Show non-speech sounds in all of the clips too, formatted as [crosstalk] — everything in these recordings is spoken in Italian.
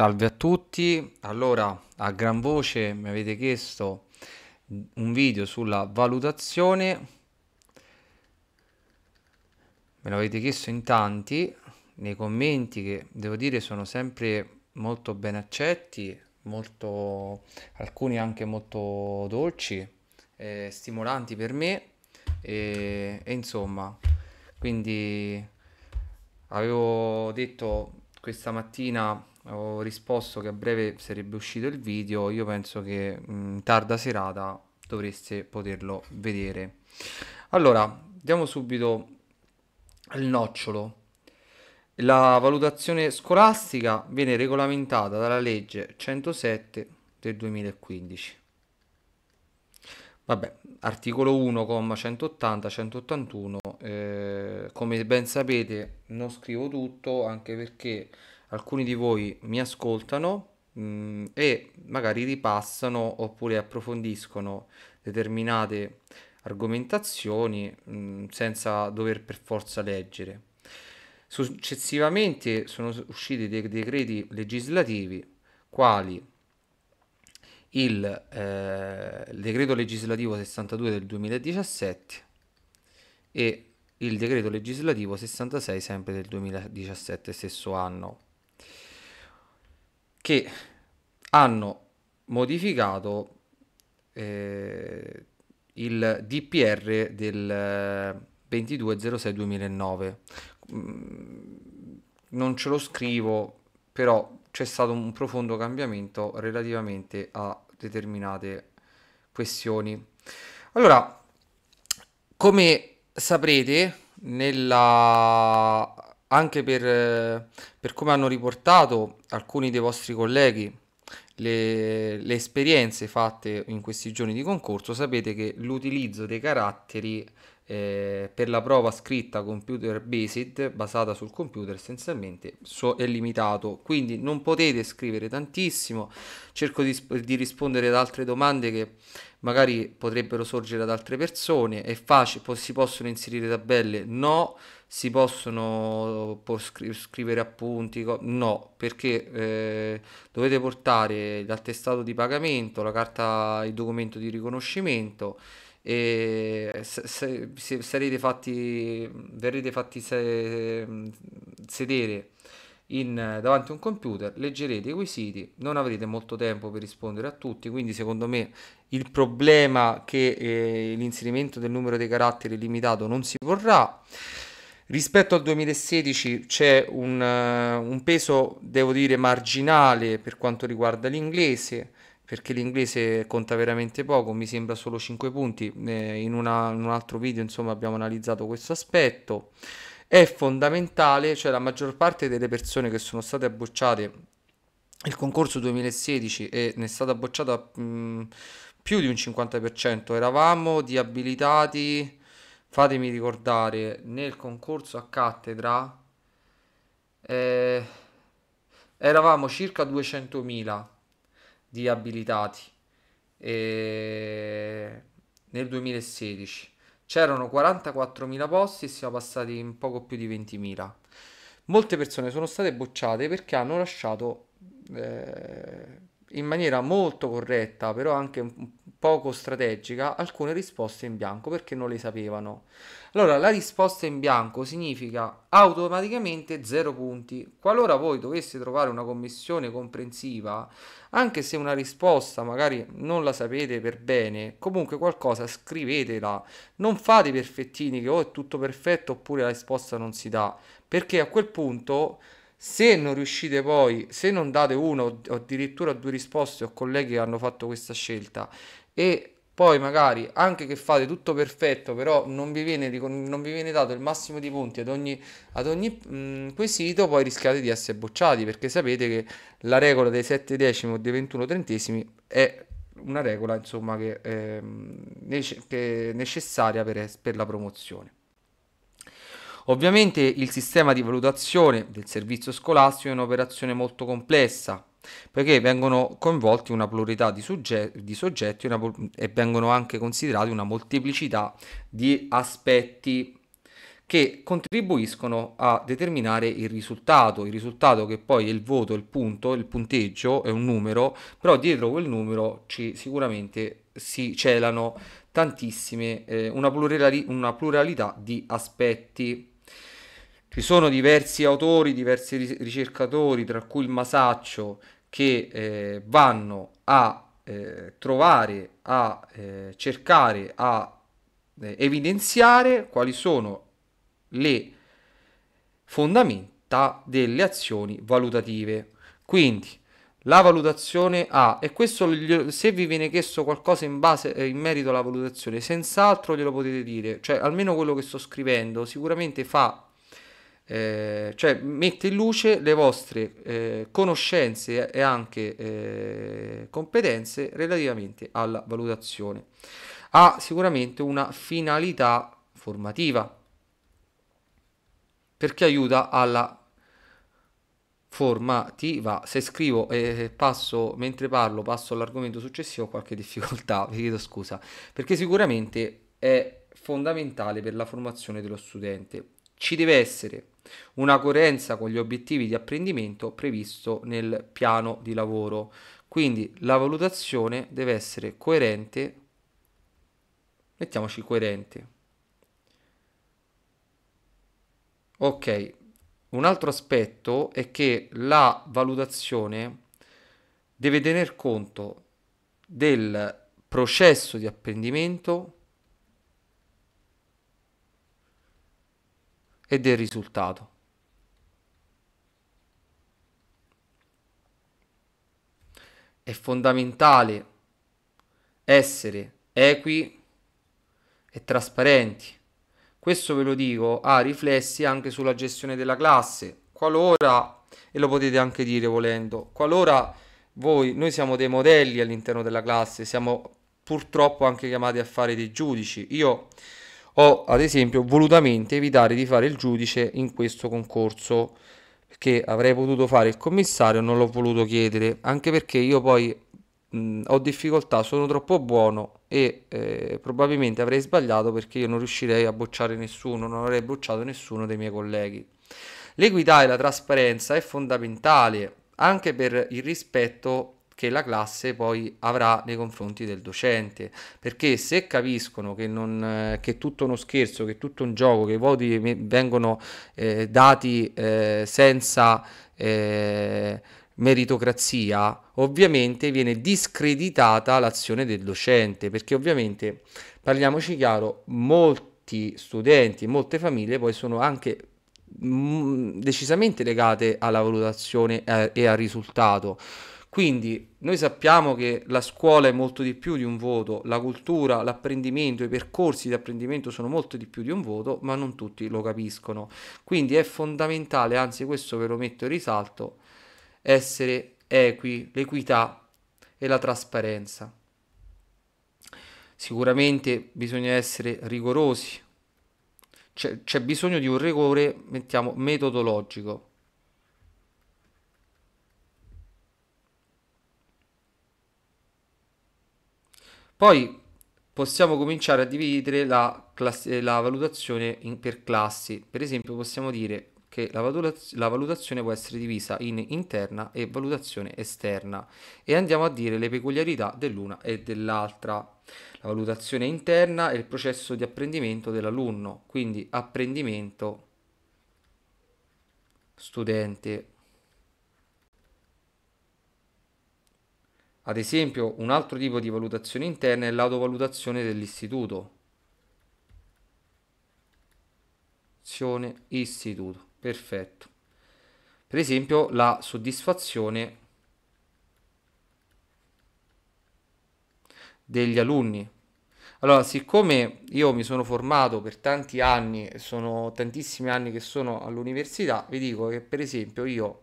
Salve a tutti, allora a gran voce mi avete chiesto un video sulla valutazione, me l'avete chiesto in tanti nei commenti che devo dire sono sempre molto ben accetti, molto, alcuni anche molto dolci, eh, stimolanti per me e, e insomma quindi avevo detto questa mattina ho risposto che a breve sarebbe uscito il video, io penso che mh, mm, tarda serata dovreste poterlo vedere. Allora, andiamo subito al nocciolo. La valutazione scolastica viene regolamentata dalla legge 107 del 2015. Vabbè, articolo 1, 180, 181, eh, come ben sapete non scrivo tutto anche perché alcuni di voi mi ascoltano mh, mm, e magari ripassano oppure approfondiscono determinate argomentazioni mh, mm, senza dover per forza leggere. Successivamente sono usciti dei decreti legislativi quali il, eh, il decreto legislativo 62 del 2017 e il decreto legislativo 66 sempre del 2017 stesso anno che hanno modificato eh, il DPR del 2206-2009. Eh, mm, non ce lo scrivo, però c'è stato un profondo cambiamento relativamente a determinate questioni. Allora, come saprete, nella anche per, eh, per come hanno riportato alcuni dei vostri colleghi le, le, esperienze fatte in questi giorni di concorso, sapete che l'utilizzo dei caratteri eh, per la prova scritta computer based basata sul computer essenzialmente so, è limitato quindi non potete scrivere tantissimo cerco di, di, rispondere ad altre domande che magari potrebbero sorgere ad altre persone è facile po si possono inserire tabelle no si possono scri scrivere appunti no perché eh, dovete portare l'attestato di pagamento la carta il documento di riconoscimento e se, se, se sarete fatti, verrete fatti se, sedere in, davanti a un computer, leggerete i quesiti, non avrete molto tempo per rispondere a tutti, quindi secondo me il problema che eh, l'inserimento del numero dei caratteri limitato non si vorrà Rispetto al 2016 c'è un, uh, un peso, devo dire, marginale per quanto riguarda l'inglese, perché l'inglese conta veramente poco, mi sembra solo 5 punti, eh, in, una, in un altro video insomma abbiamo analizzato questo aspetto, è fondamentale, cioè la maggior parte delle persone che sono state bocciate il concorso 2016 e ne è stata bocciata mh, mm, più di un 50%, eravamo di abilitati, fatemi ricordare, nel concorso a cattedra eh, eravamo circa 200.000 di abilitati e nel 2016 c'erano 44.000 posti e siamo passati in poco più di 20.000 molte persone sono state bocciate perché hanno lasciato eh, in maniera molto corretta però anche un, poco strategica alcune risposte in bianco perché non le sapevano. Allora, la risposta in bianco significa automaticamente 0 punti. Qualora voi doveste trovare una commissione comprensiva, anche se una risposta magari non la sapete per bene, comunque qualcosa scrivetela. Non fate i perfettini che o è tutto perfetto oppure la risposta non si dà, perché a quel punto se non riuscite poi, se non date una o addirittura due risposte, o colleghi che hanno fatto questa scelta, e poi magari anche che fate tutto perfetto, però non vi viene, non vi viene dato il massimo di punti ad ogni, ad ogni mh, quesito, poi rischiate di essere bocciati perché sapete che la regola dei 7 decimi o dei 21 trentesimi è una regola insomma, che, eh, che, è necessaria per, per la promozione. Ovviamente il sistema di valutazione del servizio scolastico è un'operazione molto complessa, perché vengono coinvolti una pluralità di, soggetti, di soggetti una, e vengono anche considerati una molteplicità di aspetti che contribuiscono a determinare il risultato, il risultato che poi è il voto, il punto, il punteggio, è un numero, però dietro quel numero ci, sicuramente si celano tantissime, eh, una, plurali, una pluralità di aspetti. Ci sono diversi autori, diversi ricercatori, tra cui il Masaccio, che eh, vanno a eh, trovare, a eh, cercare, a eh, evidenziare quali sono le fondamenta delle azioni valutative. Quindi la valutazione A, e questo se vi viene chiesto qualcosa in, base, eh, in merito alla valutazione, senz'altro glielo potete dire, cioè almeno quello che sto scrivendo sicuramente fa eh, cioè mette in luce le vostre eh, conoscenze e anche eh, competenze relativamente alla valutazione. Ha sicuramente una finalità formativa perché aiuta alla formativa. Se scrivo e eh, passo mentre parlo, passo all'argomento successivo, ho qualche [laughs] difficoltà, vi chiedo scusa, perché sicuramente è fondamentale per la formazione dello studente. Ci deve essere una coerenza con gli obiettivi di apprendimento previsto nel piano di lavoro. Quindi la valutazione deve essere coerente, mettiamoci coerente. Ok, un altro aspetto è che la valutazione deve tener conto del processo di apprendimento e del risultato. È fondamentale essere equi e trasparenti. Questo ve lo dico ha riflessi anche sulla gestione della classe. Qualora, e lo potete anche dire volendo, qualora voi, noi siamo dei modelli all'interno della classe, siamo purtroppo anche chiamati a fare dei giudici. Io ho ad esempio volutamente evitato di fare il giudice in questo concorso perché avrei potuto fare il commissario, non l'ho voluto chiedere, anche perché io poi mh, ho difficoltà, sono troppo buono e eh, probabilmente avrei sbagliato perché io non riuscirei a bocciare nessuno, non avrei bocciato nessuno dei miei colleghi. L'equità e la trasparenza è fondamentale anche per il rispetto che la classe poi avrà nei confronti del docente. Perché se capiscono che, non, eh, che è tutto uno scherzo, che è tutto un gioco, che i voti vengono eh, dati eh, senza eh, meritocrazia, ovviamente viene discreditata l'azione del docente, perché ovviamente, parliamoci chiaro, molti studenti, molte famiglie poi sono anche mm, decisamente legate alla valutazione eh, e al risultato. Quindi noi sappiamo che la scuola è molto di più di un voto, la cultura, l'apprendimento, i percorsi di apprendimento sono molto di più di un voto, ma non tutti lo capiscono. Quindi è fondamentale, anzi questo ve lo metto in risalto, essere equi, l'equità e la trasparenza. Sicuramente bisogna essere rigorosi, c'è, bisogno di un rigore, mettiamo, metodologico. Poi possiamo cominciare a dividere la, classe, eh, la valutazione in, per classi. Per esempio possiamo dire che la, valutaz la, valutazione può essere divisa in interna e valutazione esterna e andiamo a dire le peculiarità dell'una e dell'altra. La valutazione interna è il processo di apprendimento dell'alunno, quindi apprendimento studente Ad esempio, un altro tipo di valutazione interna è l'autovalutazione dell'istituto. Azione istituto, perfetto. Per esempio, la soddisfazione degli alunni. Allora, siccome io mi sono formato per tanti anni, sono tantissimi anni che sono all'università, vi dico che per esempio io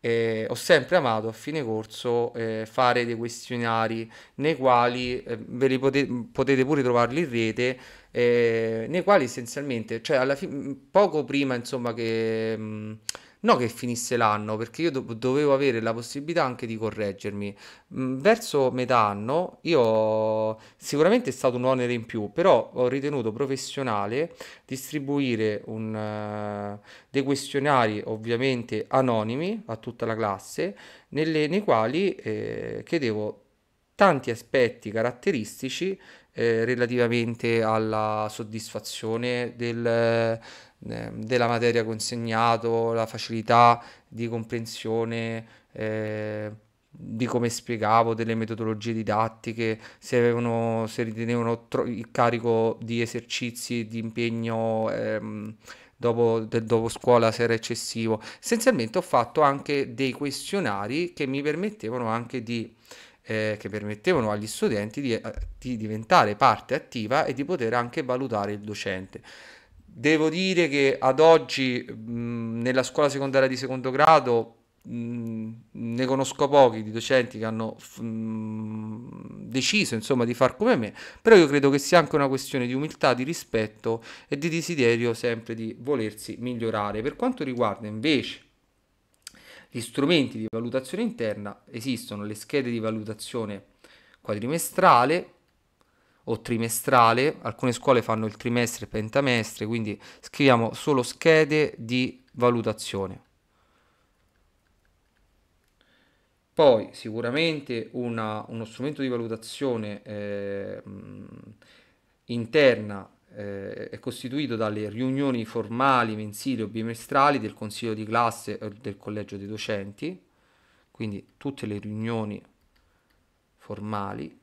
eh, ho sempre amato a fine corso eh, fare dei questionari nei quali eh, ve li pote- potete pure trovarli in rete eh, nei quali essenzialmente cioè alla fine poco prima insomma che mh, mm, no che finisse l'anno, perché io do- dovevo avere la possibilità anche di correggermi. Mm, verso metà anno io sicuramente è stato un onere in più, però ho ritenuto professionale distribuire un, uh, dei questionari ovviamente anonimi a tutta la classe, nelle, nei quali eh, chiedevo tanti aspetti caratteristici eh, relativamente alla soddisfazione del Ehm, della materia consegnato, la facilità di comprensione eh, di come spiegavo, delle metodologie didattiche, se, avevano, se ritenevano tro- il carico di esercizi, di impegno ehm, dopo, del dopo scuola se era eccessivo. Essenzialmente ho fatto anche dei questionari che mi permettevano anche di eh, che permettevano agli studenti di, eh, di diventare parte attiva e di poter anche valutare il docente. Devo dire che ad oggi mh, nella scuola secondaria di secondo grado mh, ne conosco pochi di docenti che hanno mh, deciso insomma di far come me, però io credo che sia anche una questione di umiltà, di rispetto e di desiderio sempre di volersi migliorare. Per quanto riguarda invece gli strumenti di valutazione interna esistono le schede di valutazione quadrimestrale o trimestrale, alcune scuole fanno il trimestre e pentamestre, quindi scriviamo solo schede di valutazione. Poi sicuramente una, uno strumento di valutazione eh, interna eh, è costituito dalle riunioni formali, mensili o bimestrali del consiglio di classe o eh, del collegio dei docenti, quindi tutte le riunioni formali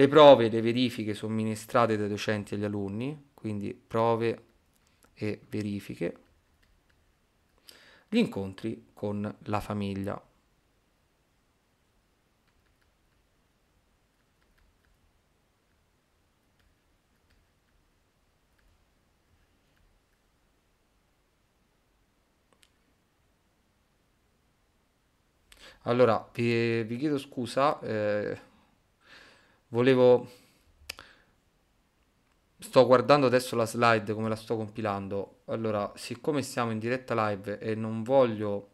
le prove e le verifiche somministrate dai docenti agli alunni, quindi prove e verifiche. Gli incontri con la famiglia. Allora, vi, vi chiedo scusa. Eh volevo sto guardando adesso la slide come la sto compilando allora siccome siamo in diretta live e non voglio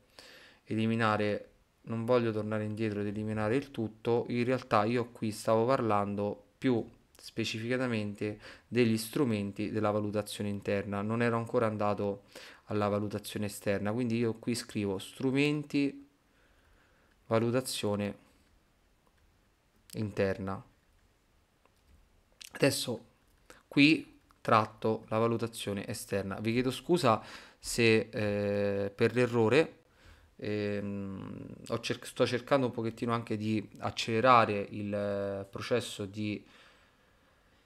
eliminare non voglio tornare indietro ed eliminare il tutto in realtà io qui stavo parlando più specificatamente degli strumenti della valutazione interna non ero ancora andato alla valutazione esterna quindi io qui scrivo strumenti valutazione interna Adesso qui tratto la valutazione esterna. Vi chiedo scusa se eh, per l'errore ehm, cer- sto cercando un pochettino anche di accelerare il eh, processo di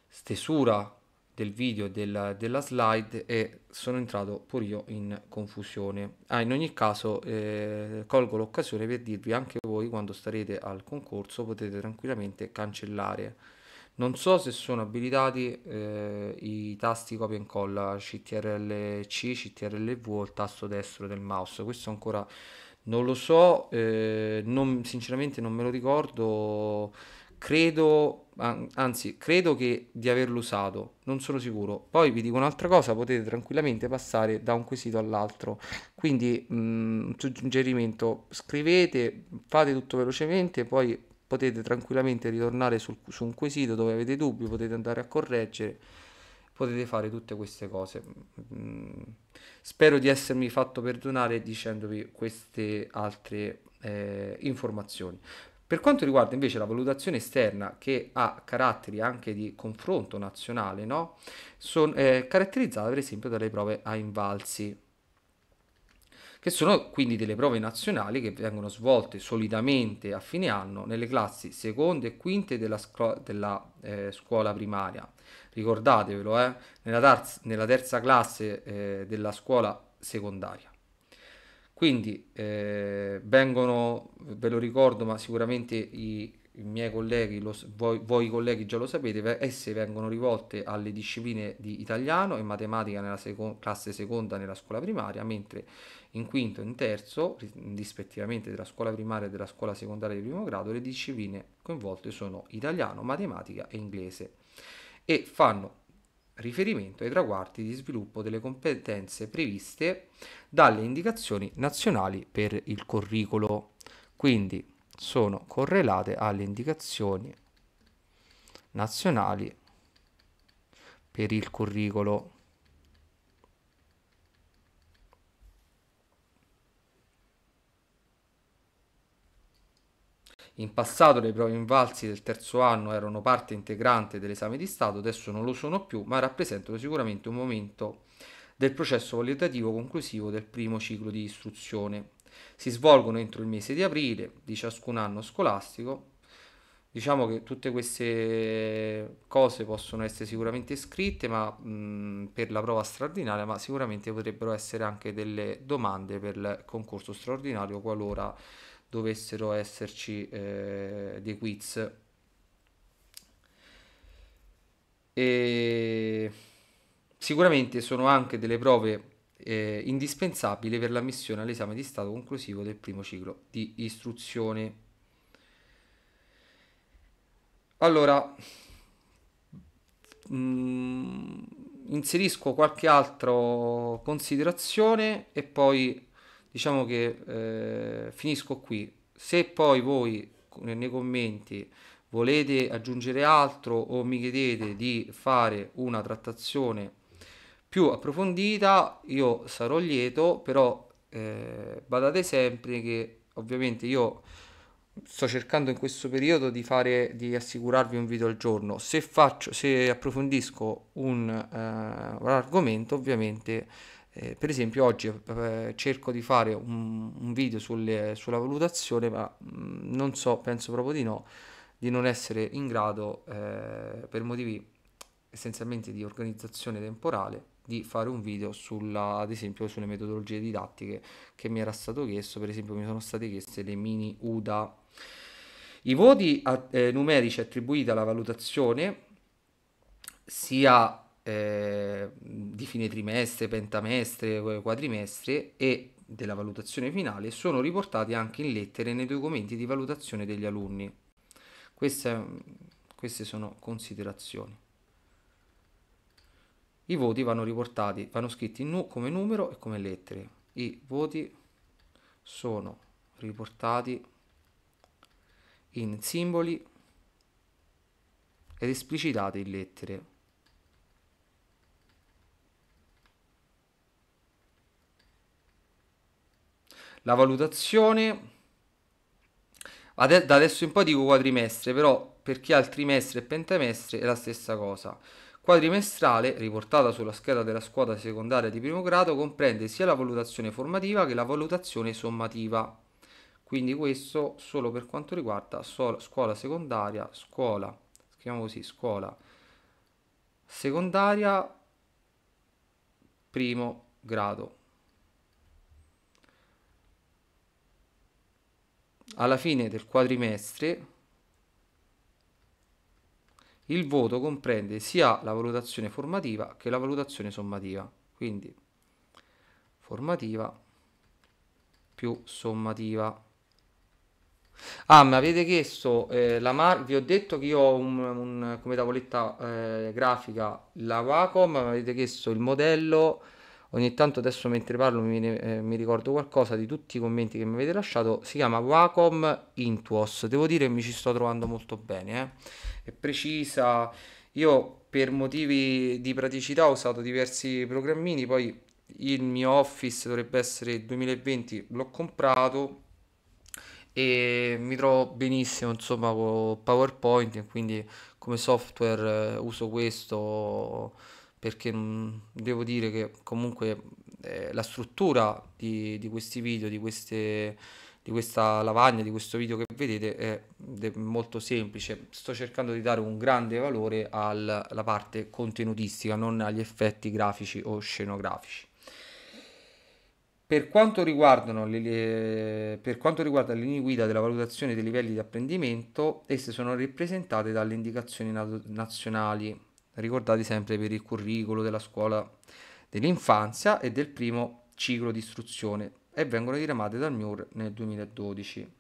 stesura del video e della, della slide e sono entrato pure io in confusione. Ah, in ogni caso eh, colgo l'occasione per dirvi anche voi quando starete al concorso potete tranquillamente cancellare non so se sono abilitati eh, i tasti copia e incolla CTRL-C, CTRL-V o il tasto destro del mouse. Questo ancora non lo so, eh, non, sinceramente non me lo ricordo. Credo, anzi, credo che di averlo usato, non sono sicuro. Poi vi dico un'altra cosa, potete tranquillamente passare da un quesito all'altro. Quindi, mh, mm, suggerimento, scrivete, fate tutto velocemente, poi potete tranquillamente ritornare sul, su un quesito dove avete dubbi, potete andare a correggere, potete fare tutte queste cose. Mm. Spero di essermi fatto perdonare dicendovi queste altre eh, informazioni. Per quanto riguarda invece la valutazione esterna che ha caratteri anche di confronto nazionale, no? sono eh, caratterizzata per esempio dalle prove a invalsi che sono quindi delle prove nazionali che vengono svolte solitamente a fine anno nelle classi seconde e quinte della, scu- della eh, scuola primaria. Ricordatevelo, eh, nella, tarz- nella, terza classe eh, della scuola secondaria. Quindi eh, vengono, ve lo ricordo, ma sicuramente i i miei colleghi, lo, voi, voi, colleghi già lo sapete, esse vengono rivolte alle discipline di italiano e matematica nella seco- classe seconda nella scuola primaria, mentre in quinto e in terzo, rispettivamente della scuola primaria e della scuola secondaria di primo grado, le discipline coinvolte sono italiano, matematica e inglese e fanno riferimento ai traguardi di sviluppo delle competenze previste dalle indicazioni nazionali per il curriculum, quindi sono correlate alle indicazioni nazionali per il curriculum. In passato le prove invalsi del terzo anno erano parte integrante dell'esame di Stato, adesso non lo sono più, ma rappresentano sicuramente un momento del processo valutativo conclusivo del primo ciclo di istruzione. Si svolgono entro il mese di aprile di ciascun anno scolastico. Diciamo che tutte queste cose possono essere sicuramente scritte ma, mh, per la prova straordinaria, ma sicuramente potrebbero essere anche delle domande per il concorso straordinario qualora dovessero esserci eh, dei quiz. E sicuramente sono anche delle prove eh, indispensabili per l'ammissione all'esame di stato conclusivo del primo ciclo di istruzione. Allora, mh, mm, inserisco qualche altra considerazione e poi diciamo che eh, finisco qui. Se poi voi nei commenti volete aggiungere altro o mi chiedete di fare una trattazione più approfondita, io sarò lieto, però eh, badate sempre che ovviamente io sto cercando in questo periodo di, fare, di assicurarvi un video al giorno. Se, faccio, se approfondisco un, eh, un argomento, ovviamente eh, per esempio oggi eh, cerco di fare un, un video sulle, sulla valutazione, ma mh, mm, non so, penso proprio di no, di non essere in grado, eh, per motivi essenzialmente di organizzazione temporale, di fare un video sulla, ad esempio sulle metodologie didattiche che mi era stato chiesto, per esempio mi sono state chieste le mini UDA. I voti a, eh, numerici attribuiti alla valutazione sia eh, di fine trimestre, pentamestre, quadrimestre e della valutazione finale sono riportati anche in lettere nei documenti di valutazione degli alunni. Queste, queste sono considerazioni. I voti vanno riportati, vanno scritti nu come numero e come lettere. I voti sono riportati in simboli ed esplicitati in lettere. la valutazione Ade- da adesso in poi dico quadrimestre però per chi ha il trimestre e pentamestre è la stessa cosa quadrimestrale, riportata sulla scheda della scuola secondaria di primo grado, comprende sia la valutazione formativa che la valutazione sommativa. Quindi questo solo per quanto riguarda scuola secondaria, scuola, scriviamo così, scuola secondaria primo grado. alla fine del quadrimestre il voto comprende sia la valutazione formativa che la valutazione sommativa, quindi formativa più sommativa. Ah, mi avete chiesto, eh, la mar- vi ho detto che io ho un, un come tavoletta eh, grafica la Wacom, mi avete chiesto il modello ogni tanto adesso mentre parlo mi, eh, mi, ricordo qualcosa di tutti i commenti che mi avete lasciato, si chiama Wacom Intuos, devo dire che mi ci sto trovando molto bene, eh. è precisa, io per motivi di praticità ho usato diversi programmini, poi il mio Office dovrebbe essere 2020, l'ho comprato e mi trovo benissimo insomma con PowerPoint, quindi come software eh, uso questo perché mm, devo dire che comunque eh, la struttura di, di, questi video, di, queste, di questa lavagna, di questo video che vedete è, molto semplice. Sto cercando di dare un grande valore alla parte contenutistica, non agli effetti grafici o scenografici. Per quanto, le, le, per quanto, riguarda le linee guida della valutazione dei livelli di apprendimento, esse sono rappresentate dalle indicazioni nazionali ricordati sempre per il curriculum della scuola dell'infanzia e del primo ciclo di istruzione e vengono diramate dal MIUR nel 2012.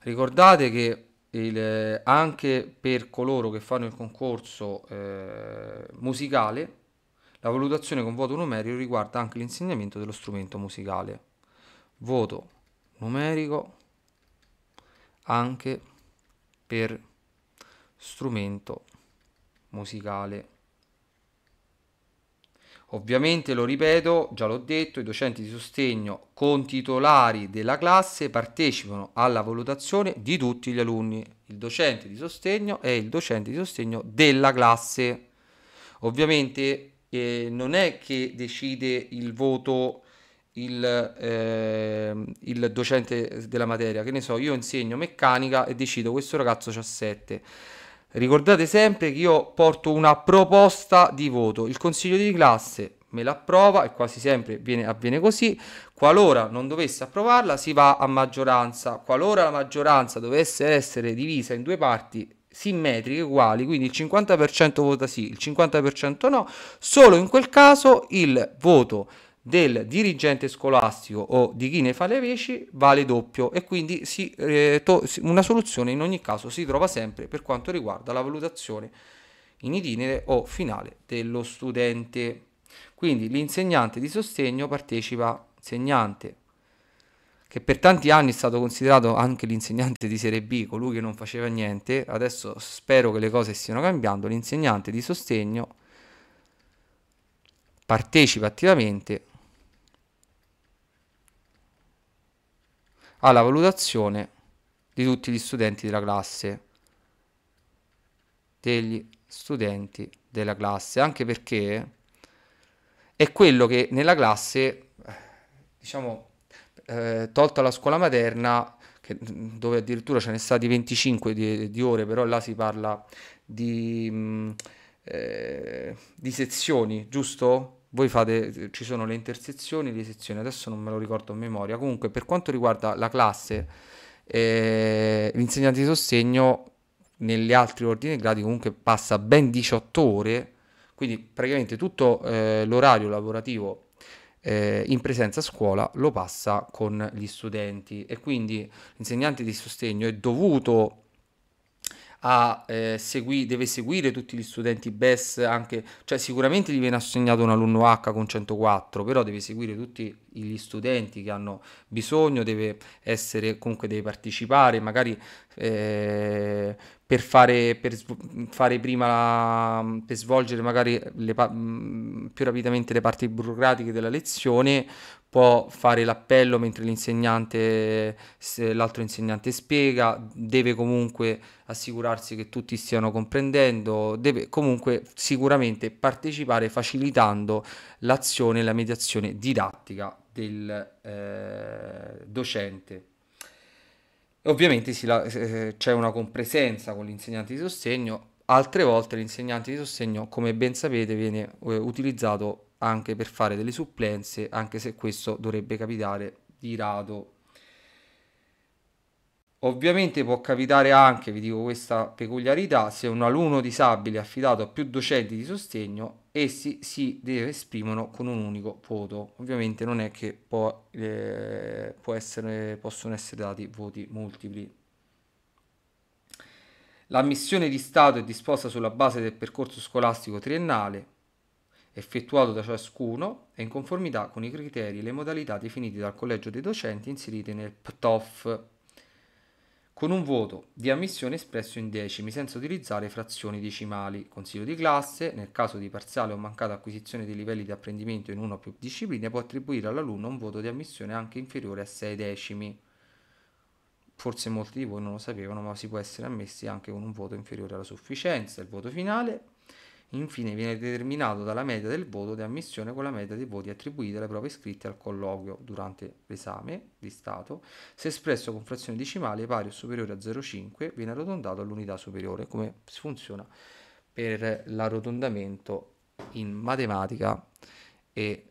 Ricordate che il, anche per coloro che fanno il concorso eh, musicale, la valutazione con voto numerico riguarda anche l'insegnamento dello strumento musicale. Voto numerico anche per strumento musicale. Ovviamente, lo ripeto, già l'ho detto, i docenti di sostegno con titolari della classe partecipano alla valutazione di tutti gli alunni. Il docente di sostegno è il docente di sostegno della classe. Ovviamente eh, non è che decide il voto il, eh, il, docente della materia, che ne so, io insegno meccanica e decido questo ragazzo c'ha 7 Ricordate sempre che io porto una proposta di voto, il consiglio di classe me l'approva e quasi sempre viene, avviene così, qualora non dovesse approvarla si va a maggioranza, qualora la maggioranza dovesse essere divisa in due parti simmetriche uguali, quindi il 50% vota sì, il 50% no, solo in quel caso il voto del dirigente scolastico o di chi ne fa le veci vale doppio e quindi si, eh, to- una soluzione in ogni caso si trova sempre per quanto riguarda la valutazione in itinere o finale dello studente. Quindi l'insegnante di sostegno partecipa, insegnante che per tanti anni è stato considerato anche l'insegnante di serie B, colui che non faceva niente, adesso spero che le cose stiano cambiando, l'insegnante di sostegno partecipa attivamente alla valutazione di tutti gli studenti della classe degli studenti della classe anche perché è quello che nella classe diciamo eh, tolta la scuola materna che, mm, dove addirittura ce ne stati 25 di, di, ore però là si parla di mh, mm, eh, di sezioni giusto voi fate, ci sono le intersezioni, le sezioni, adesso non me lo ricordo a memoria, comunque per quanto riguarda la classe, eh, l'insegnante di sostegno negli altri ordini gradi comunque passa ben 18 ore, quindi praticamente tutto eh, l'orario lavorativo eh, in presenza a scuola lo passa con gli studenti e quindi l'insegnante di sostegno è dovuto a, eh, segui, deve seguire tutti gli studenti BES, anche, cioè sicuramente gli viene assegnato un alunno H con 104, però deve seguire tutti gli studenti che hanno bisogno, deve essere comunque deve partecipare, magari eh, per fare, per sv- fare prima, la, per svolgere magari pa- mm, più rapidamente le parti burocratiche della lezione, può fare l'appello mentre l'insegnante, l'altro insegnante spiega, deve comunque assicurarsi che tutti stiano comprendendo, deve comunque sicuramente partecipare facilitando l'azione e la mediazione didattica del eh, docente. Ovviamente si, eh, eh, c'è una compresenza con l'insegnante di sostegno, altre volte l'insegnante di sostegno, come ben sapete, viene eh, utilizzato anche per fare delle supplenze, anche se questo dovrebbe capitare di rado Ovviamente può capitare anche, vi dico questa peculiarità, se un alunno disabile è affidato a più docenti di sostegno, essi si esprimono con un unico voto. Ovviamente non è che può, eh, può essere, possono essere dati voti multipli. L'ammissione di Stato è disposta sulla base del percorso scolastico triennale effettuato da ciascuno e in conformità con i criteri e le modalità definiti dal Collegio dei docenti inseriti nel PTOF con un voto di ammissione espresso in decimi senza utilizzare frazioni decimali. Consiglio di classe, nel caso di parziale o mancata acquisizione dei livelli di apprendimento in una o più discipline, può attribuire all'alunno un voto di ammissione anche inferiore a 6 decimi. Forse molti di voi non lo sapevano, ma si può essere ammessi anche con un voto inferiore alla sufficienza. Il voto finale Infine viene determinato dalla media del voto di ammissione con la media dei voti attribuiti alle prove iscritte al colloquio durante l'esame di Stato. Se espresso con frazione decimale pari o superiore a 0,5 viene arrotondato all'unità superiore, come funziona per l'arrotondamento in matematica e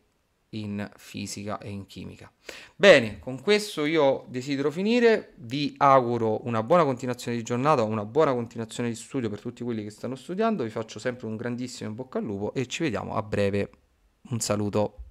in fisica e in chimica. Bene, con questo io desidero finire, vi auguro una buona continuazione di giornata, una buona continuazione di studio per tutti quelli che stanno studiando, vi faccio sempre un grandissimo in bocca al lupo e ci vediamo a breve. Un saluto.